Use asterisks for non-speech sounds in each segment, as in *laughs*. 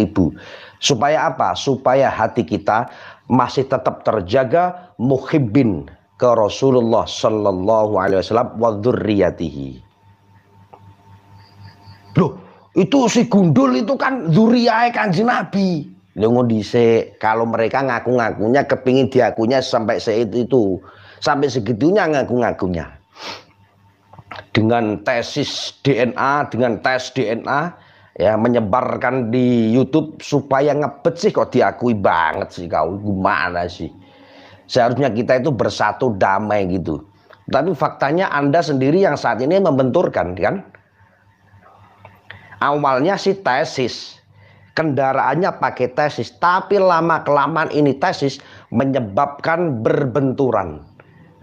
ribu. Supaya apa? Supaya hati kita masih tetap terjaga muhibbin ke Rasulullah Sallallahu Alaihi Wasallam wa dhurriyatihi. Loh, itu si gundul itu kan kan kanji Nabi. Lengo dice kalau mereka ngaku-ngakunya kepingin diakunya sampai seitu itu sampai segitunya ngaku-ngakunya dengan tesis DNA dengan tes DNA ya menyebarkan di YouTube supaya ngebet sih kok diakui banget sih kau gimana sih seharusnya kita itu bersatu damai gitu tapi faktanya anda sendiri yang saat ini membenturkan kan awalnya sih tesis kendaraannya pakai tesis tapi lama kelamaan ini tesis menyebabkan berbenturan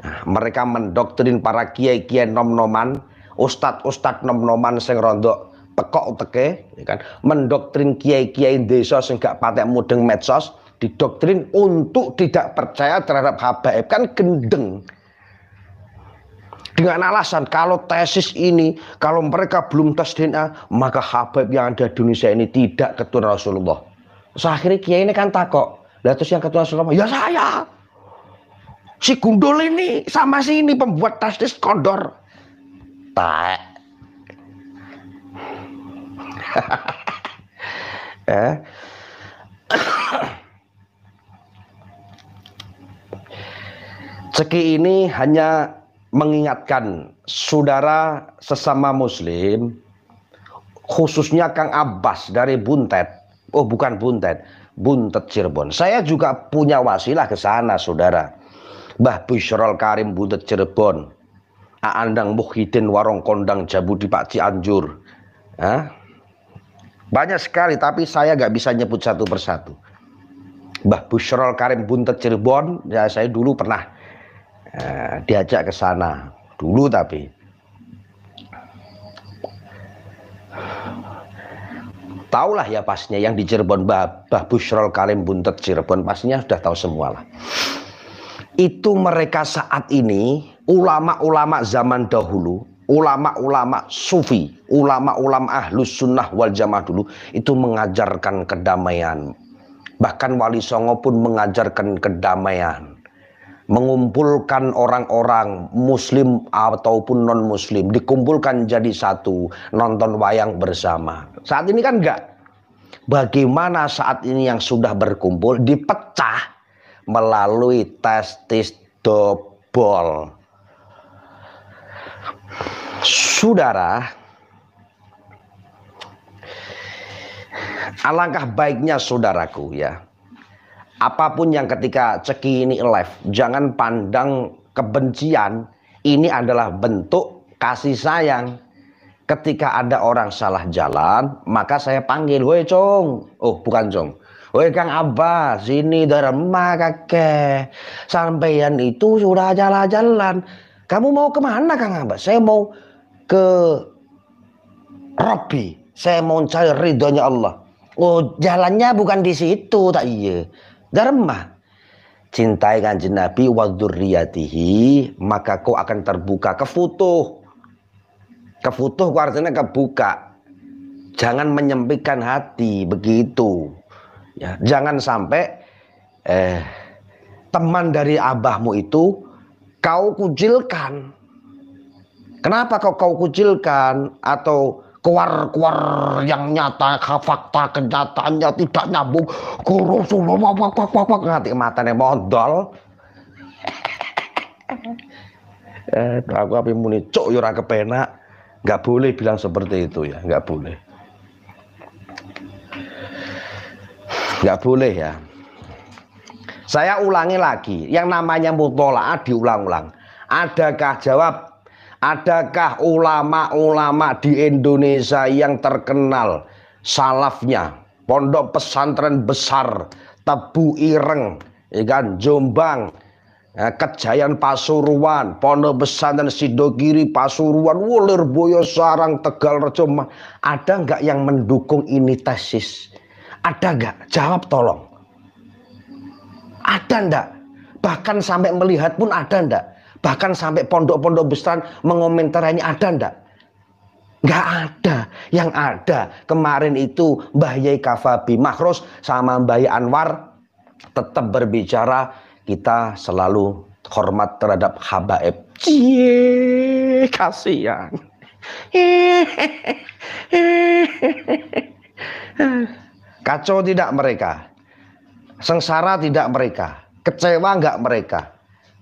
nah, mereka mendoktrin para kiai kiai nom noman ustadz ustadz nom noman sing rondok tekok teke ya kan mendoktrin kiai-kiai desa sing gak patek mudeng medsos didoktrin untuk tidak percaya terhadap habaib kan gendeng dengan alasan kalau tesis ini kalau mereka belum tes DNA maka habaib yang ada di Indonesia ini tidak keturunan Rasulullah so, akhirnya kiai ini kan takok lah terus yang keturunan Rasulullah ya saya si gundul ini sama si ini pembuat tesis kondor tak ya. *laughs* Ceki ini hanya mengingatkan saudara sesama muslim khususnya Kang Abbas dari Buntet. Oh, bukan Buntet, Buntet Cirebon. Saya juga punya wasilah ke sana, Saudara. Mbah Bisrol Karim Buntet Cirebon. Aandang Muhyiddin Warong Kondang Jabu Pak Cianjur. Hah? Banyak sekali tapi saya nggak bisa nyebut satu persatu. Mbah Busrol Karim Buntet Cirebon, ya saya dulu pernah eh, diajak ke sana. Dulu tapi. Taulah ya pasnya yang di Cirebon Mbah, Mbah Busrol Karim Buntet Cirebon pastinya sudah tahu semualah. Itu mereka saat ini ulama-ulama zaman dahulu ulama-ulama sufi, ulama-ulama ahlus sunnah wal jamaah dulu itu mengajarkan kedamaian. Bahkan Wali Songo pun mengajarkan kedamaian. Mengumpulkan orang-orang muslim ataupun non-muslim. Dikumpulkan jadi satu. Nonton wayang bersama. Saat ini kan enggak. Bagaimana saat ini yang sudah berkumpul dipecah melalui testis dobol Saudara, alangkah baiknya saudaraku ya. Apapun yang ketika ceki ini live, jangan pandang kebencian ini adalah bentuk kasih sayang. Ketika ada orang salah jalan, maka saya panggil, "Woi, Cong." Oh, bukan Cong. Woi Kang Abah, sini derma kakek. Sampeyan itu sudah jalan-jalan. Kamu mau kemana Kang Abah? Saya mau ke Rabbi saya mau cari ridhonya Allah oh jalannya bukan di situ tak iya dharma cintai kanjeng Nabi wadurriyatihi maka kau akan terbuka ke futuh. kefutuh kefutuh artinya kebuka jangan menyempitkan hati begitu ya jangan sampai eh, teman dari abahmu itu kau kujilkan. Kenapa kau kau kucilkan atau keluar-keluar yang nyata fakta kenyataannya tidak nyambung ke Rasulullah wak wak wak wak nanti matanya modal *laughs* eh aku api muni cok yura kepenak nggak boleh bilang seperti itu ya nggak boleh nggak boleh ya saya ulangi lagi yang namanya mutolaah diulang-ulang adakah jawab Adakah ulama-ulama di Indonesia yang terkenal salafnya, pondok pesantren besar, Tebu Ireng, ya kan? Jombang, ya, Kejayaan Pasuruan, Pondok Pesantren Sidogiri Pasuruan, Wulir Boyo Sarang Tegal Rejo, ada nggak yang mendukung ini tesis? Ada nggak? Jawab tolong. Ada ndak? Bahkan sampai melihat pun ada ndak? Bahkan sampai pondok-pondok besar mengomentarinya ada ndak? Nggak ada. Yang ada kemarin itu Mbah Yai Kafabi Makros sama Mbah Yai Anwar tetap berbicara kita selalu hormat terhadap habaib. Cie, kasihan. Kacau tidak mereka? Sengsara tidak mereka? Kecewa enggak mereka?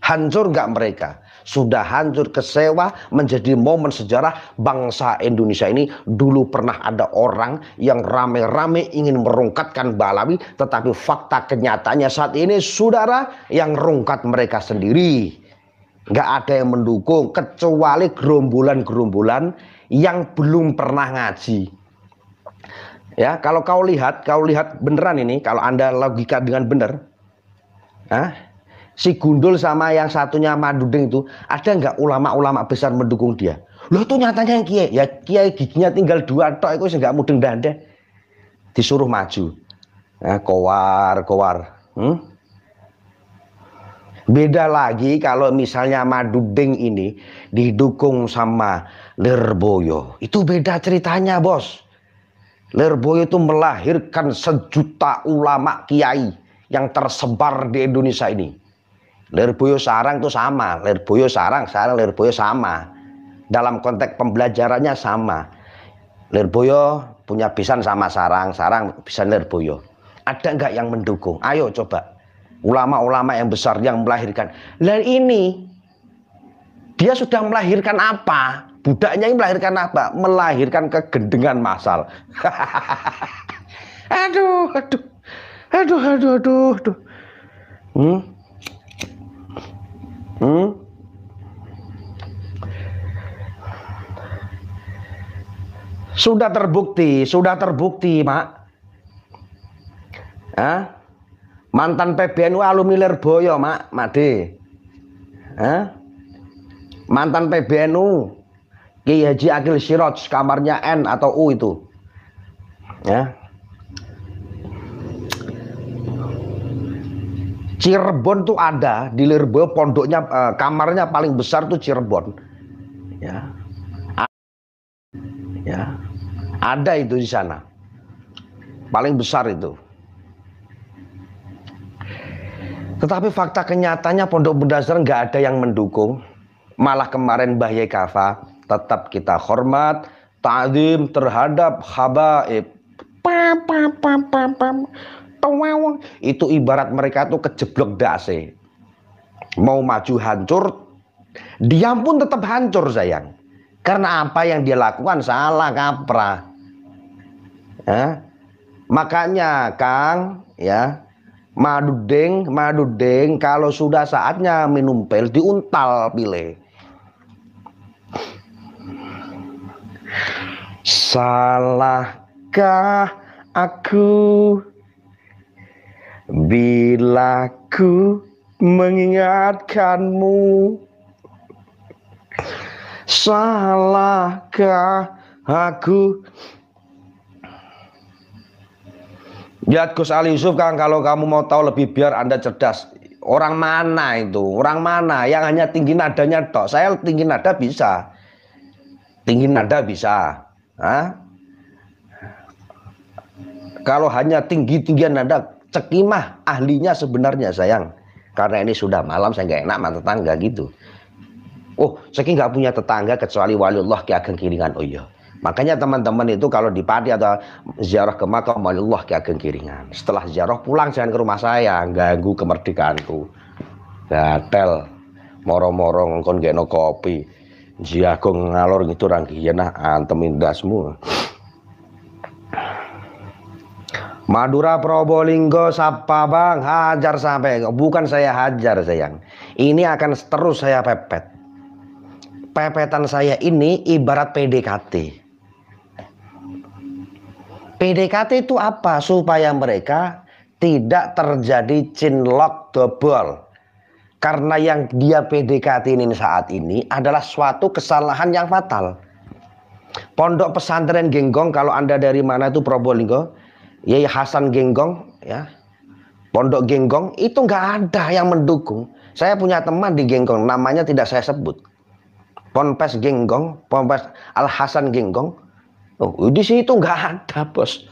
Hancur nggak mereka? Sudah hancur kesewa menjadi momen sejarah bangsa Indonesia ini. Dulu pernah ada orang yang rame-rame ingin merungkatkan Balawi. Tetapi fakta kenyataannya saat ini saudara yang rungkat mereka sendiri. Nggak ada yang mendukung kecuali gerombolan-gerombolan yang belum pernah ngaji. Ya, kalau kau lihat, kau lihat beneran ini, kalau Anda logika dengan benar, ah, si Gundul sama yang satunya Madudeng itu ada nggak ulama-ulama besar mendukung dia? lo tuh nyatanya yang kiai, ya kiai giginya tinggal dua toh itu nggak mudeng dande Disuruh maju. ya, kowar, kowar. Hmm? Beda lagi kalau misalnya Madudeng ini didukung sama Lerboyo. Itu beda ceritanya, Bos. Lerboyo itu melahirkan sejuta ulama kiai yang tersebar di Indonesia ini. Lirboyo Sarang itu sama, Lirboyo Sarang, Sarang Lirboyo sama. Dalam konteks pembelajarannya sama. Lirboyo punya pisan sama Sarang, Sarang pisan Lirboyo. Ada enggak yang mendukung? Ayo coba. Ulama-ulama yang besar yang melahirkan. Dan ini dia sudah melahirkan apa? Budaknya ini melahirkan apa? Melahirkan kegendengan masal. *laughs* aduh, aduh. Aduh, aduh, aduh, aduh. Hmm? Hmm? Sudah terbukti, sudah terbukti, Mak. Hah? Mantan PBNU alumni Lerboyo, Mak, Made. Hah? Mantan PBNU Kiai Haji Akil Siroj, kamarnya N atau U itu. Ya. Cirebon tuh ada di Lirbo pondoknya eh, kamarnya paling besar tuh Cirebon. Ya. A ya. Ada itu di sana. Paling besar itu. Tetapi fakta kenyataannya Pondok berdasar nggak ada yang mendukung. Malah kemarin Mbah Kafa tetap kita hormat, ta'zim terhadap habaib. pam, pam, pam, pam. Tewawang. Itu ibarat mereka tuh kejeblok dasi. Mau maju hancur, dia pun tetap hancur sayang. Karena apa yang dia lakukan salah kaprah. Ya. Makanya Kang, ya, madu deng, madu deng, kalau sudah saatnya minum pil diuntal pile. Salahkah aku Bila ku mengingatkanmu Salahkah aku Lihat Gus Ali Yusuf kan kalau kamu mau tahu lebih biar Anda cerdas. Orang mana itu? Orang mana yang hanya tinggi nadanya tok? Saya tinggi nada bisa. Tinggi nada bisa. Hah? Kalau hanya tinggi-tinggian nada cekimah ahlinya sebenarnya sayang karena ini sudah malam saya nggak enak sama tetangga gitu oh saya nggak punya tetangga kecuali waliullah Ki Ageng Kiringan oh iya makanya teman-teman itu kalau di padi atau ziarah ke makam waliullah Ki Ageng Kiringan setelah ziarah pulang jangan ke rumah saya ganggu kemerdekaanku gatel moro-moro ngkon geno kopi jiagong ngalor gitu rangkiyena nah dasmu semua. Madura Probolinggo Sapa Bang hajar sampai bukan saya hajar sayang ini akan terus saya pepet pepetan saya ini ibarat PDKT PDKT itu apa supaya mereka tidak terjadi cinlok double karena yang dia PDKT ini saat ini adalah suatu kesalahan yang fatal Pondok pesantren Genggong kalau Anda dari mana itu Probolinggo Yai Hasan Genggong ya Pondok Genggong itu nggak ada yang mendukung. Saya punya teman di Genggong, namanya tidak saya sebut. Ponpes Genggong, Ponpes Al Hasan Genggong. Oh, di situ nggak ada bos.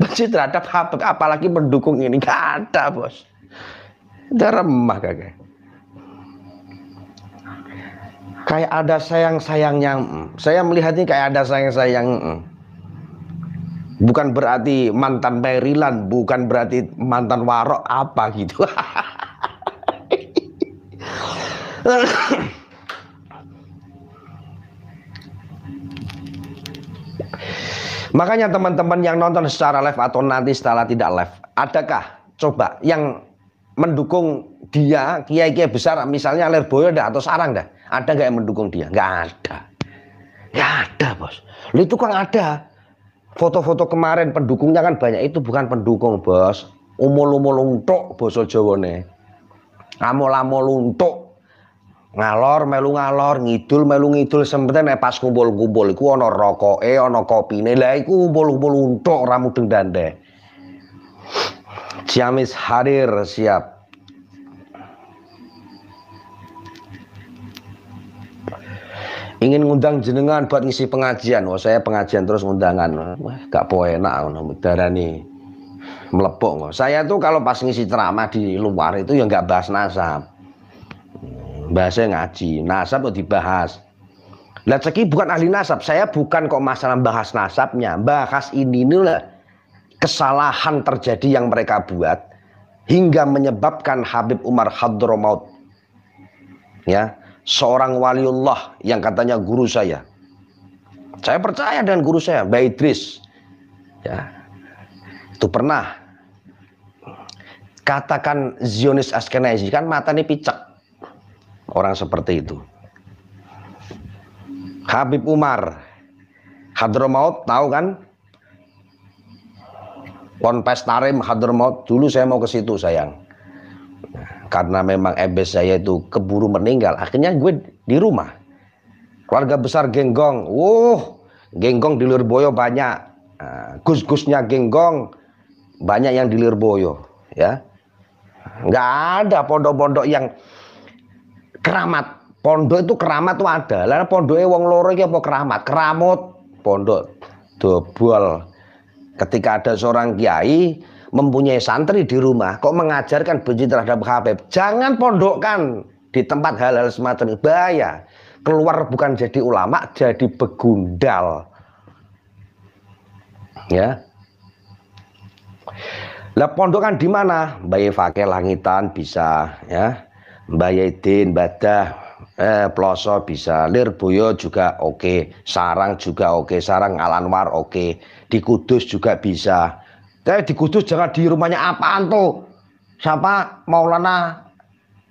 Benci *laughs* terhadap apa, apalagi pendukung ini nggak ada bos. Daremah kakek. Kayak ada sayang-sayangnya. Mm. Saya melihatnya kayak ada sayang-sayang. Mm bukan berarti mantan Maryland, bukan berarti mantan warok apa gitu. *laughs* Makanya teman-teman yang nonton secara live atau nanti setelah tidak live, adakah coba yang mendukung dia kiai-kiai besar misalnya Lerboyo dah atau Sarang dah, ada nggak yang mendukung dia? Nggak ada, nggak ada bos. Lu itu kan ada, foto-foto kemarin pendukungnya kan banyak itu bukan pendukung bos umul-umul untuk boso jawane untuk ngalor melu ngalor ngidul melu ngidul sempeten pas kumpul-kumpul iku ana rokoke ana kopine lah iku kumpul-kumpul untuk ora mudeng dandek Ciamis hadir siap ingin ngundang jenengan buat ngisi pengajian. Wah, oh, saya pengajian terus undangan. Wah, gak poenak ngono darani melepuk. Saya tuh kalau pas ngisi ceramah di luar itu ya gak bahas nasab. Bahasnya ngaji, nasab tuh dibahas. Lah Ceki bukan ahli nasab, saya bukan kok masalah bahas nasabnya, bahas ini inilah kesalahan terjadi yang mereka buat hingga menyebabkan Habib Umar Hadromaut ya seorang waliullah yang katanya guru saya. Saya percaya dengan guru saya, Baitris. Ya. Itu pernah katakan Zionis Askenazi kan mata ini picek. Orang seperti itu. Habib Umar Hadramaut tahu kan? Ponpes Tarim Hadramaut dulu saya mau ke situ sayang karena memang ebes saya itu keburu meninggal akhirnya gue di rumah keluarga besar genggong wuh genggong di Lirboyo banyak nah, gus-gusnya genggong banyak yang di Lirboyo ya nggak ada pondok-pondok yang keramat pondok itu keramat tuh ada lalu pondoknya wong loro iki apa keramat keramut pondok dobol ketika ada seorang kiai mempunyai santri di rumah kok mengajarkan benci terhadap Habib jangan pondokkan di tempat hal-hal semacam ini bahaya keluar bukan jadi ulama jadi begundal ya lah pondokan di mana Bayi fakir Langitan bisa ya bayi Yedin Badah eh, Ploso bisa Lirboyo juga oke okay. Sarang juga oke okay. Sarang Alanwar oke okay. di Kudus juga bisa tapi di Kudus jangan di rumahnya apaan tuh. Siapa Maulana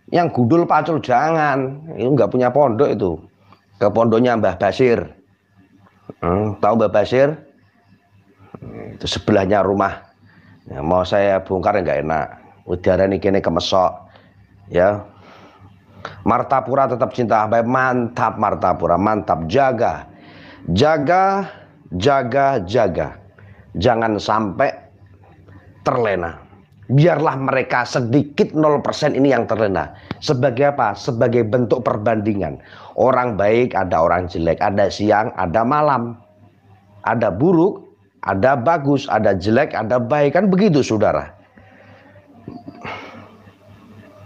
yang gudul pacul jangan. Itu nggak punya pondok itu. Ke pondoknya Mbah Basir. Hmm, tahu Mbah Basir? itu sebelahnya rumah. Ya, mau saya bongkar nggak enak. Udara ini kini kemesok. Ya. Martapura tetap cinta baik Mantap Martapura, mantap jaga. Jaga, jaga, jaga. Jangan sampai terlena. Biarlah mereka sedikit 0% ini yang terlena. Sebagai apa? Sebagai bentuk perbandingan. Orang baik, ada orang jelek, ada siang, ada malam. Ada buruk, ada bagus, ada jelek, ada baik. Kan begitu saudara.